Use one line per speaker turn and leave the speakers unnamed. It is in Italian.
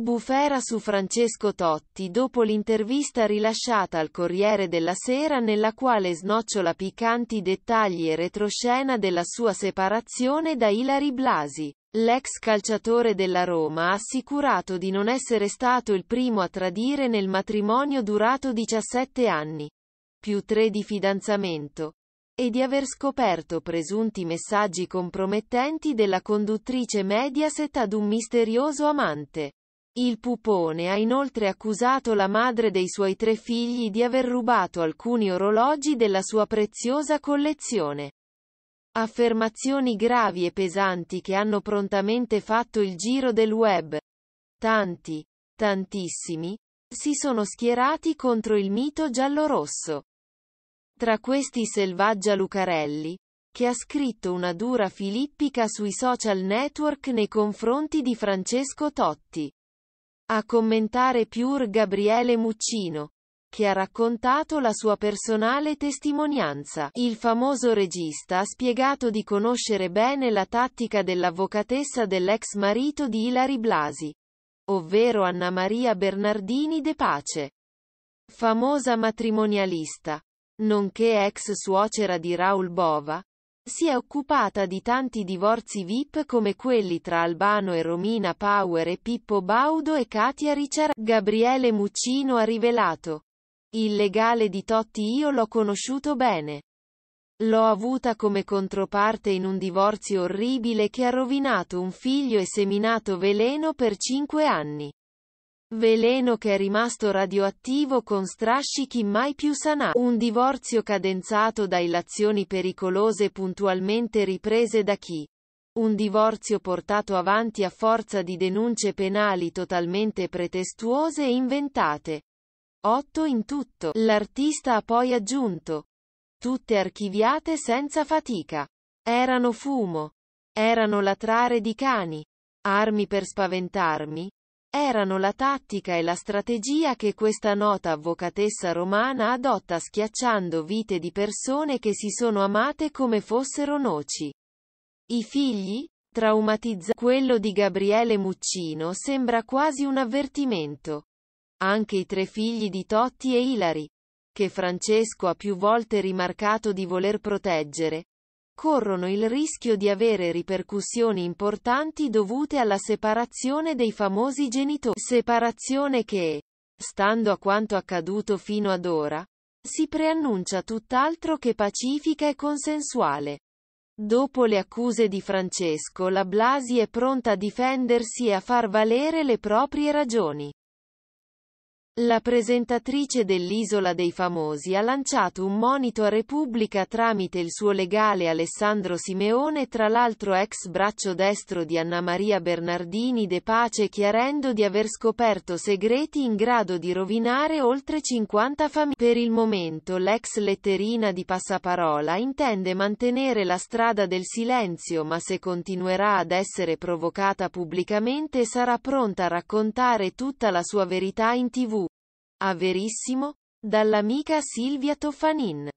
Bufera su Francesco Totti dopo l'intervista rilasciata al Corriere della Sera nella quale snocciola piccanti dettagli e retroscena della sua separazione da Ilari Blasi. L'ex calciatore della Roma ha assicurato di non essere stato il primo a tradire nel matrimonio durato 17 anni, più 3 di fidanzamento, e di aver scoperto presunti messaggi compromettenti della conduttrice Mediaset ad un misterioso amante. Il pupone ha inoltre accusato la madre dei suoi tre figli di aver rubato alcuni orologi della sua preziosa collezione. Affermazioni gravi e pesanti che hanno prontamente fatto il giro del web. Tanti, tantissimi, si sono schierati contro il mito giallorosso. Tra questi Selvaggia Lucarelli, che ha scritto una dura filippica sui social network nei confronti di Francesco Totti. A commentare Pure Gabriele Muccino, che ha raccontato la sua personale testimonianza. Il famoso regista ha spiegato di conoscere bene la tattica dell'avvocatessa dell'ex marito di Ilari Blasi, ovvero Anna Maria Bernardini De Pace, famosa matrimonialista, nonché ex suocera di Raul Bova, si è occupata di tanti divorzi VIP come quelli tra Albano e Romina Power e Pippo Baudo e Katia Ricer. Gabriele Muccino ha rivelato. Il legale di Totti io l'ho conosciuto bene. L'ho avuta come controparte in un divorzio orribile che ha rovinato un figlio e seminato veleno per cinque anni. Veleno che è rimasto radioattivo con strascichi mai più sanati. Un divorzio cadenzato da illazioni pericolose puntualmente riprese da chi? Un divorzio portato avanti a forza di denunce penali totalmente pretestuose e inventate. Otto in tutto. L'artista ha poi aggiunto. Tutte archiviate senza fatica. Erano fumo. Erano latrare di cani. Armi per spaventarmi, erano la tattica e la strategia che questa nota avvocatessa romana adotta schiacciando vite di persone che si sono amate come fossero noci. I figli? traumatizzati, quello di Gabriele Muccino sembra quasi un avvertimento. Anche i tre figli di Totti e Ilari, che Francesco ha più volte rimarcato di voler proteggere, corrono il rischio di avere ripercussioni importanti dovute alla separazione dei famosi genitori. Separazione che, stando a quanto accaduto fino ad ora, si preannuncia tutt'altro che pacifica e consensuale. Dopo le accuse di Francesco la Blasi è pronta a difendersi e a far valere le proprie ragioni. La presentatrice dell'Isola dei Famosi ha lanciato un monito a Repubblica tramite il suo legale Alessandro Simeone tra l'altro ex braccio destro di Anna Maria Bernardini De Pace chiarendo di aver scoperto segreti in grado di rovinare oltre 50 famiglie. Per il momento l'ex letterina di Passaparola intende mantenere la strada del silenzio ma se continuerà ad essere provocata pubblicamente sarà pronta a raccontare tutta la sua verità in tv. A Verissimo, dall'amica Silvia Tofanin.